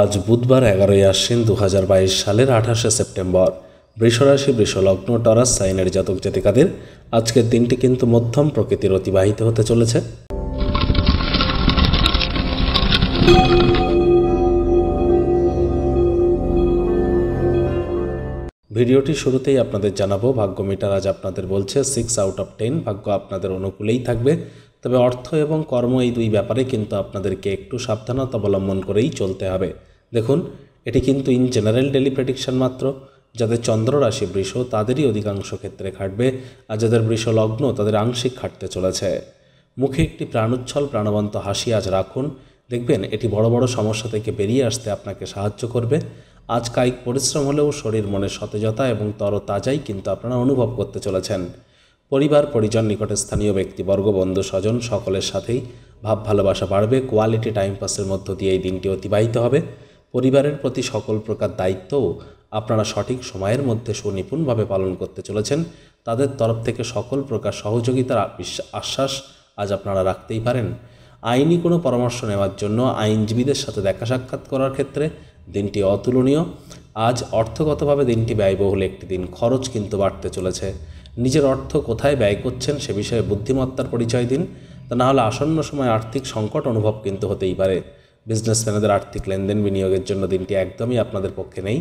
আজ বুধবার এগারোই আশ্বিন দু সালের আঠাশে সেপ্টেম্বর বৃষরাশি বৃষলগ্ন টরাস সাইনের জাতক জাতিকাদের আজকের দিনটি কিন্তু মধ্যম প্রকৃতির অতিবাহিত হতে চলেছে ভিডিওটি শুরুতেই আপনাদের জানাবো ভাগ্য মিটার আজ আপনাদের বলছে সিক্স আউট অফ টেন ভাগ্য আপনাদের অনুকূলেই থাকবে তবে অর্থ এবং কর্ম এই দুই ব্যাপারে কিন্তু আপনাদেরকে একটু সাবধানতা অবলম্বন করেই চলতে হবে দেখুন এটি কিন্তু ইন জেনারেল ডেলি প্রেডিকশান মাত্র যাদের চন্দ্ররাশি বৃষ তাদেরই অধিকাংশ ক্ষেত্রে খাটবে আর যাদের বৃষ লগ্ন তাদের আংশিক খাটতে চলেছে মুখে একটি প্রাণোচ্ছল প্রাণবন্ত হাসি আজ রাখুন দেখবেন এটি বড় বড় সমস্যা থেকে বেরিয়ে আসতে আপনাকে সাহায্য করবে আজ কায়িক পরিশ্রম হলেও শরীর মনের সতেজতা এবং তরতাজাই কিন্তু আপনারা অনুভব করতে চলেছেন পরিবার পরিজন নিকটে স্থানীয় ব্যক্তিবর্গ বন্ধু স্বজন সকলের সাথেই ভাব ভালোবাসা বাড়বে কোয়ালিটি টাইম পাসের মধ্য দিয়ে এই দিনটি অতিবাহিত হবে পরিবারের প্রতি সকল প্রকার দায়িত্বও আপনারা সঠিক সময়ের মধ্যে সুনিপুণভাবে পালন করতে চলেছেন তাদের তরফ থেকে সকল প্রকার সহযোগিতার আশ্বাস আজ আপনারা রাখতেই পারেন আইনি কোনো পরামর্শ নেওয়ার জন্য আইনজীবীদের সাথে দেখা সাক্ষাৎ করার ক্ষেত্রে দিনটি অতুলনীয় আজ অর্থগতভাবে দিনটি ব্যয়বহুল একটি দিন খরচ কিন্তু বাড়তে চলেছে নিজের অর্থ কোথায় ব্যয় করছেন সে বিষয়ে বুদ্ধিমত্তার পরিচয় দিন তা নাহলে আসন্ন সময় আর্থিক সংকট অনুভব কিন্তু হতেই পারে বিজনেসম্যানদের আর্থিক লেনদেন বিনিয়োগের জন্য দিনটি একদমই আপনাদের পক্ষে নেই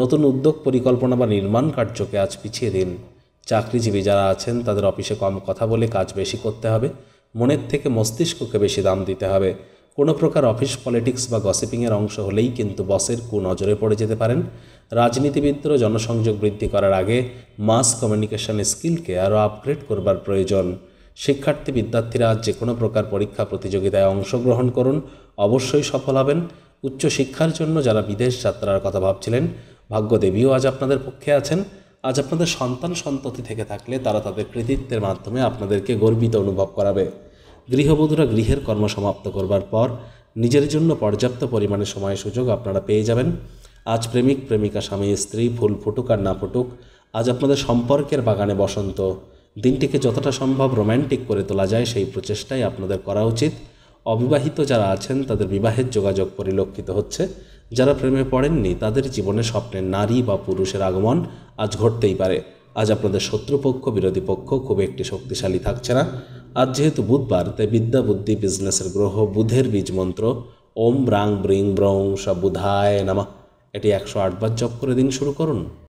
নতুন উদ্যোগ পরিকল্পনা বা নির্মাণ কার্যকে আজ পিছিয়ে দিন চাকরিজীবী যারা আছেন তাদের অফিসে কম কথা বলে কাজ বেশি করতে হবে মনের থেকে মস্তিষ্ককে বেশি দাম দিতে হবে কোনো প্রকার অফিস পলিটিক্স বা গসিপিংয়ের অংশ হলেই কিন্তু বসের কু নজরে পড়ে যেতে পারেন রাজনীতিবিদরা জনসংযোগ বৃদ্ধি করার আগে মাস কমিউনিকেশন স্কিলকে আরও আপগ্রেড করবার প্রয়োজন শিক্ষার্থী বিদ্যার্থীরা যে কোনো প্রকার পরীক্ষা প্রতিযোগিতায় অংশগ্রহণ করুন অবশ্যই সফল হবেন উচ্চশিক্ষার জন্য যারা বিদেশ যাত্রার কথা ভাবছিলেন ভাগ্যদেবীও আজ আপনাদের পক্ষে আছেন আজ আপনাদের সন্তান সন্ততি থেকে থাকলে তারা তাদের কৃতিত্বের মাধ্যমে আপনাদেরকে গর্বিত অনুভব করাবে গৃহবধূরা গৃহের কর্ম সমাপ্ত করবার পর নিজের জন্য পর্যাপ্ত পরিমাণে সময় সুযোগ আপনারা পেয়ে যাবেন আজ প্রেমিক প্রেমিকা স্বামী স্ত্রী ফুল ফুটুক আর না ফুটুক আজ আপনাদের সম্পর্কের বাগানে বসন্ত দিনটিকে যতটা সম্ভব রোম্যান্টিক করে তোলা যায় সেই প্রচেষ্টাই আপনাদের করা উচিত অবিবাহিত যারা আছেন তাদের বিবাহের যোগাযোগ পরিলক্ষিত হচ্ছে যারা প্রেমে পড়েননি তাদের জীবনে স্বপ্নের নারী বা পুরুষের আগমন আজ ঘটতেই পারে আজ আপনাদের শত্রুপক্ষ বিরোধী পক্ষ খুব একটি শক্তিশালী থাকছে না আজ যেহেতু বুধবার তাই বিদ্যা বুদ্ধি বিজনেসের গ্রহ বুধের বীজ মন্ত্র ওম ব্রাং ব্রিং ব্রং সব বুধায় নামা এটি একশো আটবার জপ করে দিন শুরু করুন